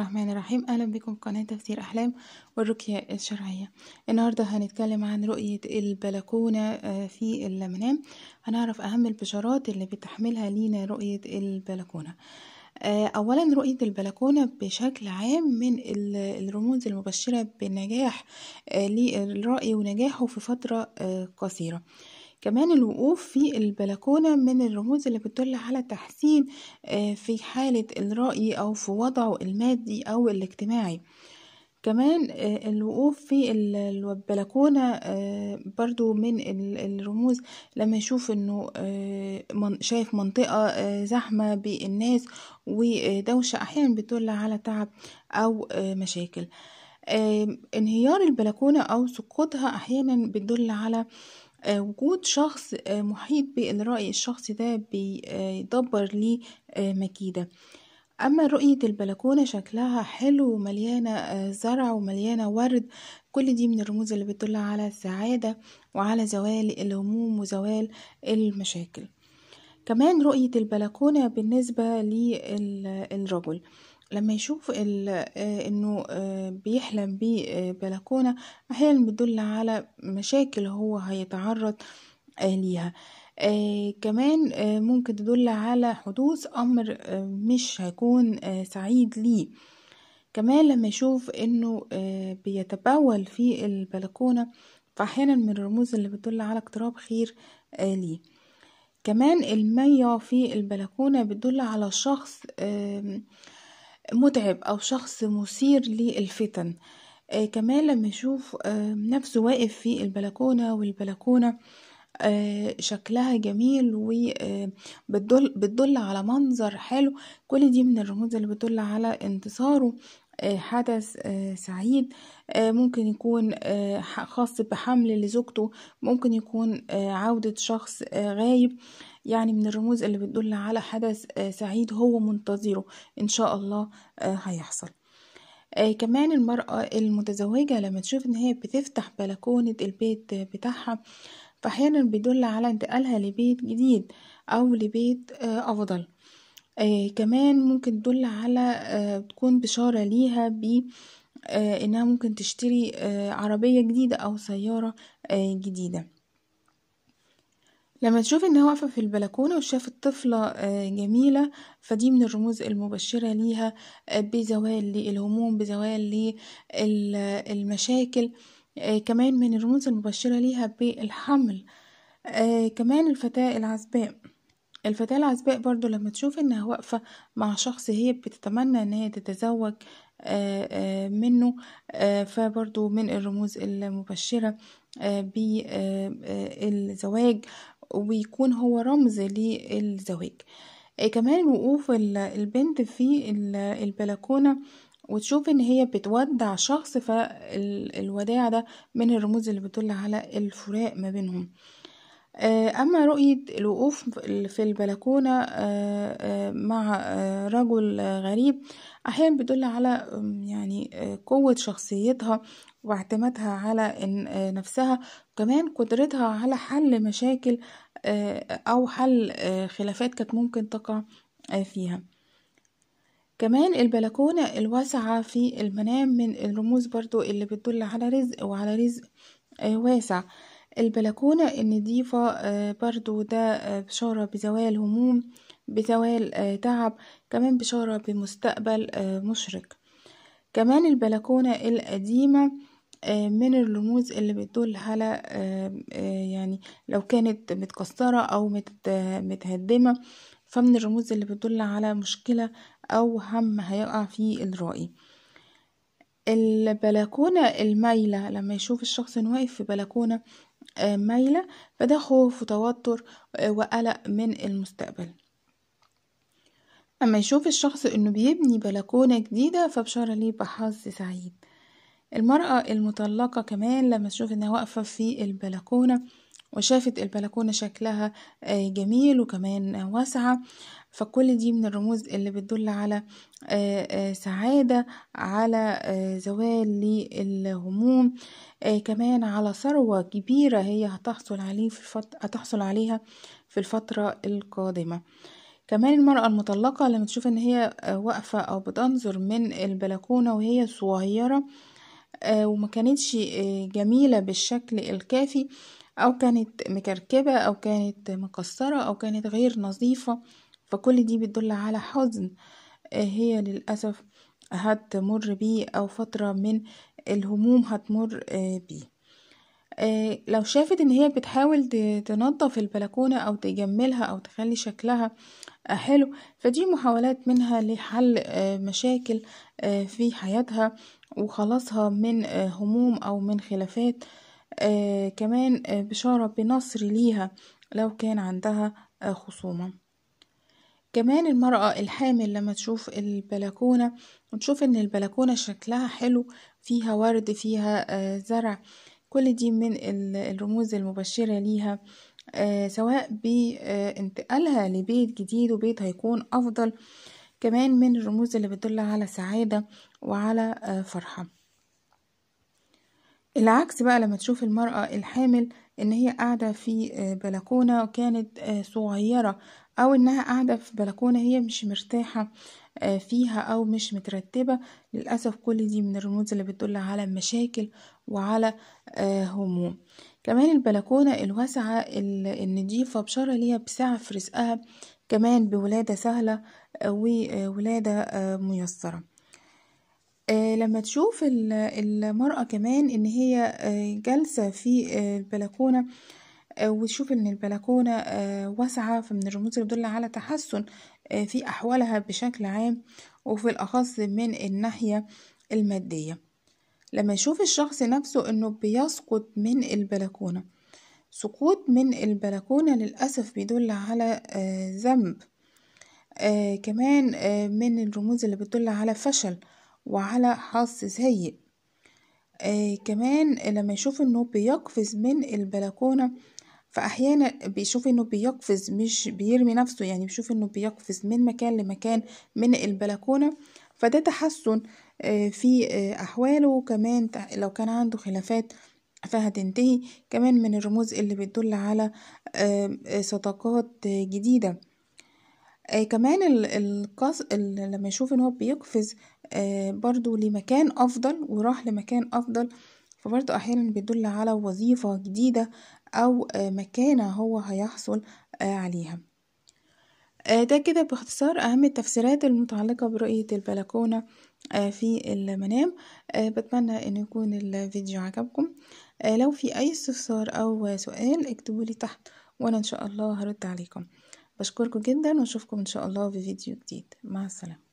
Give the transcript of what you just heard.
الرحمن الرحيم أهلا بكم في قناة تفسير أحلام والرقية الشرعية النهاردة هنتكلم عن رؤية البلكونة آه، في المنام هنعرف أهم البشارات اللي بتحملها لينا رؤية البلكونة آه، أولا رؤية البلكونة بشكل عام من الرموز المبشرة بالنجاح آه، للرأي ونجاحه في فترة قصيرة كمان الوقوف في البلكونة من الرموز اللي بتدل على تحسين آه، في حالة الرأي أو في وضعه المادي أو الاجتماعي كمان آه، الوقوف في البلكونة آه، برضو من الرموز لما يشوف انه شايف منطقة زحمة بالناس ودوشة احيانا بتدل على تعب او مشاكل انهيار البلكونة او سقوطها احيانا بتدل على آه، وجود شخص آه، محيط بالرأي الشخص ده بيدبر لي آه، مكيدة أما رؤية البلكونة شكلها حلو ومليانة زرع ومليانة ورد كل دي من الرموز اللي بتدل على السعادة وعلى زوال الهموم وزوال المشاكل كمان رؤية البلكونة بالنسبة للرجل لما يشوف آه، انه آه، بيحلم ببلكونة احيانا بتدل على مشاكل هو هيتعرض آه، ليها كمان ممكن تدل على حدوث امر مش هيكون سعيد ليه كمان لما يشوف انه بيتبول في البلكونة فاحيانا من الرموز اللي بتدل على اقتراب خير ليه كمان المية في البلكونة بتدل على شخص متعب أو شخص مثير للفتن آه كمان لما يشوف آه نفسه واقف في البلكونة والبلكونة آه شكلها جميل وبتدل آه، بتدل على منظر حلو كل دي من الرموز اللي بتدل على انتصاره آه، حدث آه، سعيد آه، ممكن يكون خاص بحمل لزوجته ممكن يكون عودة شخص غايب يعني من الرموز اللي بتدل على حدث سعيد هو منتظره إن شاء الله هيحصل آه كمان المرأة المتزوجة لما تشوف إن هي بتفتح بلكونة البيت بتاعها فأحيانا بيدل على انتقالها لبيت جديد أو لبيت آه أفضل آه كمان ممكن تدل على آه تكون بشارة ليها ب آه إنها ممكن تشتري آه عربية جديدة أو سيارة آه جديدة، لما تشوف إنها واقفة في البلكونة وشافت طفلة آه جميلة فدي من الرموز المبشرة ليها آه، بزوال للهموم بزوال للمشاكل المشاكل، آه، كمان من الرموز المبشرة ليها بالحمل، آه كمان الفتاة العزباء. الفتاة العزباء برضو لما تشوف انها واقفة مع شخص هي بتتمنى ان هي تتزوج آه، آه، منه آه، فبرضو من الرموز المبشرة بالزواج ويكون هو رمز للزواج كمان وقوف البنت في البلكونة وتشوف ان هي بتودع شخص فالوداع ده من الرموز اللي بتدل على الفراق ما بينهم آه، أما رؤية الوقوف في البلكونة آه، آه، مع رجل غريب أحيانا بتدل على يعني قوة شخصيتها واعتمادها على نفسها وكمان قدرتها على حل مشاكل أو حل خلافات كانت ممكن تقع فيها كمان البلكونة الواسعة في المنام من الرموز برضو اللي بتدل على رزق وعلى رزق واسع البلكونة النضيفة آه، برضو ده آه، بشارة بزوال هموم بزوال آه، تعب كمان بشارة بمستقبل مشرق كمان البلكونة القديمة من الرموز اللي بتدل على يعني لو كانت متكسرة أو متهدمة فمن الرموز اللي بتدل على مشكلة أو هم هيقع فيه الرأي البلكونة المايلة لما يشوف الشخص انه واقف في بلكونة آه، مايلة فده خوف وتوتر آه، وقلق من المستقبل أما يشوف الشخص إنه بيبني بلكونة جديدة فبشارة ليه بحظ سعيد المرأة المطلقة كمان لما تشوف إنها واقفة في البلكونة وشافت البلكونة شكلها آه، جميل وكمان واسعة فكل دي من الرموز اللي بتدل على آه، آه، سعادة على زوال للهموم كمان على ثروة كبيرة هي هتحصل, عليه في الفت... هتحصل عليها في الفترة القادمة كمان المرأة المطلقة لما تشوف ان هي واقفة او بتنظر من البلكونة وهي صغيرة وما كانتش جميلة بالشكل الكافي أو كانت مكركبة أو كانت مكسرة أو كانت غير نظيفة فكل دي بتدل على حزن آه، هي للأسف هتمر بيه أو فترة من الهموم هتمر آه، بيه آه، لو شافت ان هي بتحاول تنظف البلكونة او تجملها او تخلي شكلها حلو فدي محاولات منها لحل مشاكل في حياتها وخلاصها من هموم او من خلافات آه كمان آه بشارة بنصر ليها لو كان عندها آه خصومة كمان المرأة الحامل لما تشوف البلكونة وتشوف ان البلكونة شكلها حلو فيها ورد فيها آه، زرع كل دي من الرموز المبشرة ليها آه، سواء بانتقالها لبيت جديد وبيت هيكون أفضل كمان من الرموز اللي بتدل على سعادة وعلى آه، فرحة العكس بقى لما تشوف المرأة الحامل ان هي قاعدة في آه، بلكونة كانت آه، صغيرة او انها قاعدة في بلكونة هي مش مرتاحة آه، فيها او مش مترتبة للأسف كل دي من الرموز اللي بتدل على مشاكل وعلى هموم كمان البلكونة الواسعة النضيفة بشارة ليها بسعة في رزقها كمان بولادة سهلة وولادة ميسرة آه، لمّا تشوف المرأة كمان إن هي آه، جالسة في آه، البلكونة وتشوف إن البلكونة واسعة، فمن الرموز اللي بتدل على تحسن في أحوالها بشكل عام، وفي الأخص من الناحية المادية، لمّا يشوف الشخص نفسه إنه بيسقط من البلكونة، سقوط من البلكونة للأسف بيدل على ذنب، كمان من الرموز اللي بتدل على فشل. وعلى حظ سيء آه كمان لما يشوف انه بيقفز من البلكونة فأحيانا بيشوف انه بيقفز مش بيرمي نفسه يعني بيشوف انه بيقفز من مكان لمكان من البلكونة فده تحسن آه في آه أحواله كمان لو كان عنده خلافات فهتنتهي كمان من الرموز اللي بتدل على آه، صداقات جديدة آه كمان القص لما يشوف ان هو بيقفز آه برضو لمكان افضل وراح لمكان افضل فبرضو احيانا بيدل على وظيفة جديدة او آه مكانة هو هيحصل آه عليها آه ده كده باختصار اهم التفسيرات المتعلقة برؤية البلكونة آه في المنام آه بتمنى ان يكون الفيديو عجبكم آه لو في اي استفسار او سؤال اكتبولي تحت وانا ان شاء الله هرد عليكم بشكركم جدا واشوفكم ان شاء الله في فيديو جديد مع السلامة